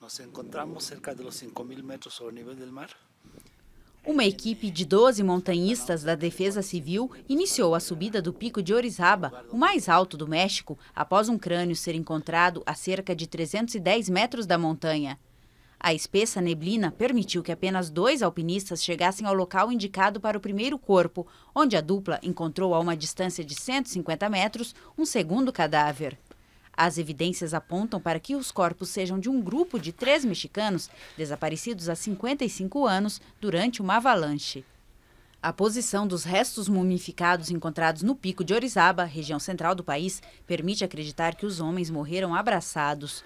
Nos encontramos cerca de mil metros sobre o nível do mar. Uma equipe de 12 montanhistas da Defesa Civil iniciou a subida do Pico de Orizaba, o mais alto do México, após um crânio ser encontrado a cerca de 310 metros da montanha. A espessa neblina permitiu que apenas dois alpinistas chegassem ao local indicado para o primeiro corpo, onde a dupla encontrou a uma distância de 150 metros um segundo cadáver. As evidências apontam para que os corpos sejam de um grupo de três mexicanos desaparecidos há 55 anos durante uma avalanche. A posição dos restos mumificados encontrados no pico de Orizaba, região central do país, permite acreditar que os homens morreram abraçados.